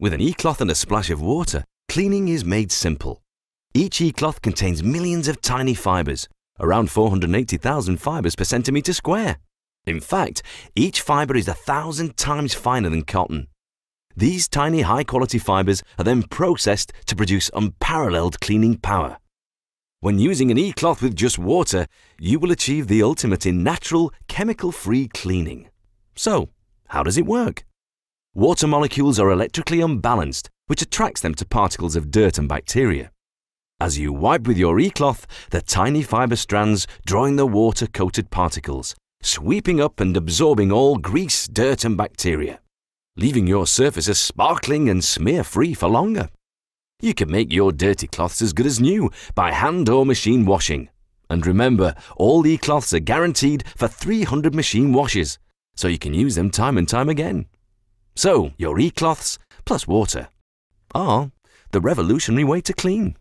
With an e-cloth and a splash of water, cleaning is made simple. Each e-cloth contains millions of tiny fibres, around 480,000 fibres per centimetre square. In fact, each fibre is a thousand times finer than cotton. These tiny high-quality fibres are then processed to produce unparalleled cleaning power. When using an e-cloth with just water, you will achieve the ultimate in natural, chemical-free cleaning. So, how does it work? water molecules are electrically unbalanced, which attracts them to particles of dirt and bacteria. As you wipe with your e-cloth, the tiny fibre strands drawing the water-coated particles, sweeping up and absorbing all grease, dirt and bacteria, leaving your surfaces sparkling and smear-free for longer. You can make your dirty cloths as good as new by hand or machine washing. And remember, all e-cloths are guaranteed for 300 machine washes, so you can use them time and time again. So your e-cloths, plus water, are the revolutionary way to clean.